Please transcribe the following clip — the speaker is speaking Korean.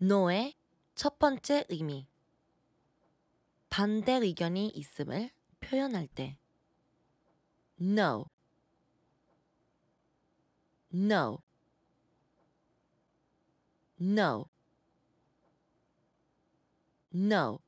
노의첫 번째 의미. 반대 의견이 있음을 표현할 때 no no no no